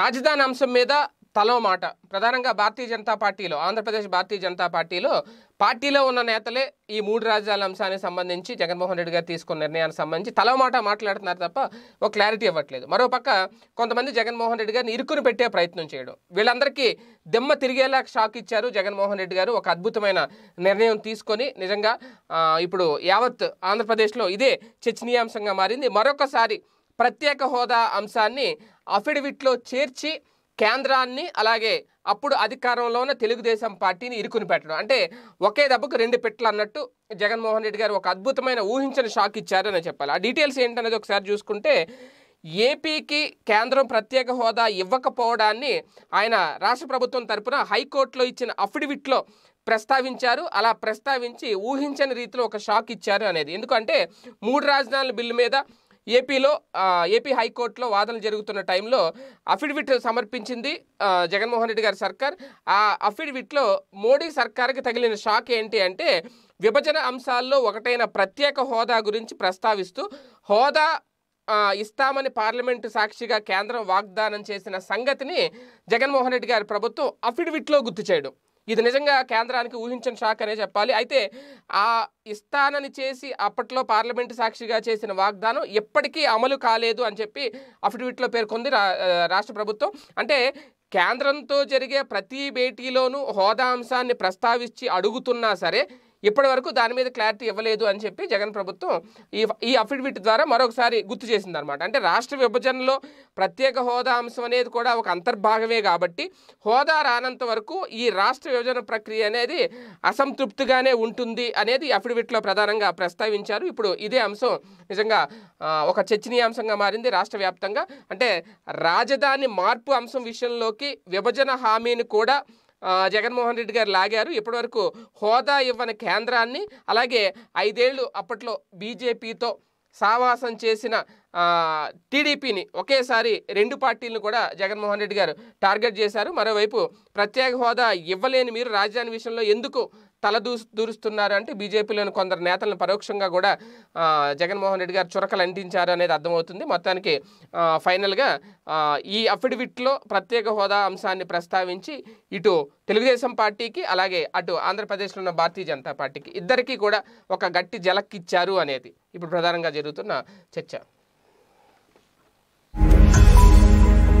రాజధాని అంశం మీద తలో మాట ప్రధానంగా భారతీయ జనతా పార్టీలో ఆంధ్రప్రదేశ్ భారతీయ జనతా పార్టీలో పార్టీలో ఉన్న నేతలే ఈ మూడు రాజధాని అంశానికి సంబంధించి జగన్మోహన్ రెడ్డి గారు తీసుకున్న నిర్ణయానికి సంబంధించి తలో మాట మాట్లాడుతున్నారు తప్ప ఒక క్లారిటీ ఇవ్వట్లేదు మరోపక్క కొంతమంది జగన్మోహన్ రెడ్డి గారిని ఇరుకును పెట్టే ప్రయత్నం చేయడం వీళ్ళందరికీ దెమ్మ తిరిగేలా షాక్ ఇచ్చారు జగన్మోహన్ రెడ్డి గారు ఒక అద్భుతమైన నిర్ణయం తీసుకొని నిజంగా ఇప్పుడు యావత్ ఆంధ్రప్రదేశ్లో ఇదే చర్చనీయాంశంగా మారింది మరొకసారి ప్రత్యేక హోదా అంశాన్ని అఫిడవిట్లో చేర్చి కేంద్రాన్ని అలాగే అప్పుడు అధికారంలో ఉన్న తెలుగుదేశం పార్టీని ఇరుకుని పెట్టడం అంటే ఒకే దెబ్బకు రెండు పెట్టలు అన్నట్టు జగన్మోహన్ రెడ్డి గారు ఒక అద్భుతమైన ఊహించిన షాక్ ఇచ్చారని చెప్పాలి ఆ డీటెయిల్స్ ఏంటనేది ఒకసారి చూసుకుంటే ఏపీకి కేంద్రం ప్రత్యేక హోదా ఇవ్వకపోవడాన్ని ఆయన రాష్ట్ర ప్రభుత్వం తరపున హైకోర్టులో ఇచ్చిన అఫిడవిట్లో ప్రస్తావించారు అలా ప్రస్తావించి ఊహించని రీతిలో ఒక షాక్ ఇచ్చారు అనేది ఎందుకంటే మూడు రాజధానుల బిల్లు మీద ఏపీలో ఏపీ హైకోర్టులో వాదనలు జరుగుతున్న టైంలో అఫిడవిట్ సమర్పించింది జగన్మోహన్ రెడ్డి గారి సర్కార్ ఆ అఫిడవిట్లో మోడీ సర్కార్కి తగిలిన షాక్ ఏంటి అంటే విభజన అంశాల్లో ఒకటైన ప్రత్యేక హోదా గురించి ప్రస్తావిస్తూ హోదా ఇస్తామని పార్లమెంటు సాక్షిగా కేంద్రం వాగ్దానం చేసిన సంగతిని జగన్మోహన్ రెడ్డి గారి ప్రభుత్వం అఫిడవిట్లో గుర్తు చేయడం ఇది నిజంగా కేంద్రానికి ఊహించిన షాక్ అనే చెప్పాలి అయితే ఆ ఇస్తానని చేసి అప్పట్లో పార్లమెంటు సాక్షిగా చేసిన వాగ్దానం ఎప్పటికీ అమలు కాలేదు అని చెప్పి అఫిడవిట్లో పేర్కొంది రాష్ట్ర ప్రభుత్వం అంటే కేంద్రంతో జరిగే ప్రతి భేటీలోనూ హోదా అంశాన్ని ప్రస్తావించి అడుగుతున్నా సరే ఇప్పటి వరకు దాని మీద క్లారిటీ ఇవ్వలేదు అని చెప్పి జగన్ ప్రభుత్వం ఈ ఈ అఫిడవిట్ ద్వారా మరొకసారి గుర్తు చేసిందనమాట అంటే రాష్ట్ర విభజనలో ప్రత్యేక హోదా అంశం అనేది కూడా ఒక అంతర్భాగమే కాబట్టి హోదా రానంత వరకు ఈ రాష్ట్ర విభజన ప్రక్రియ అనేది అసంతృప్తిగానే ఉంటుంది అనేది అఫిడవిట్లో ప్రధానంగా ప్రస్తావించారు ఇప్పుడు ఇదే అంశం నిజంగా ఒక చర్చనీయాంశంగా మారింది రాష్ట్ర వ్యాప్తంగా అంటే రాజధాని మార్పు అంశం విషయంలోకి విభజన హామీని కూడా జగన్మోహన్ రెడ్డి గారు లాగారు ఇప్పటివరకు హోదా ఇవ్వని కేంద్రాన్ని అలాగే ఐదేళ్లు అప్పట్లో బీజేపీతో సావాసం చేసిన టీడీపీని ఒకేసారి రెండు పార్టీలను కూడా జగన్మోహన్ రెడ్డి గారు టార్గెట్ చేశారు మరోవైపు ప్రత్యేక హోదా ఇవ్వలేని మీరు రాజధాని విషయంలో ఎందుకు తలదూ దూరుస్తున్నారు అంటే బీజేపీలోని కొందరు నేతలను పరోక్షంగా కూడా జగన్మోహన్ రెడ్డి గారు చురకలు అంటించారు అనేది అర్థమవుతుంది మొత్తానికి ఫైనల్గా ఈ అఫిడవిట్లో ప్రత్యేక హోదా అంశాన్ని ప్రస్తావించి ఇటు తెలుగుదేశం పార్టీకి అలాగే అటు ఆంధ్రప్రదేశ్లో ఉన్న భారతీయ జనతా పార్టీకి ఇద్దరికీ కూడా ఒక గట్టి జలక్కిచ్చారు అనేది ఇప్పుడు ప్రధానంగా జరుగుతున్న చర్చ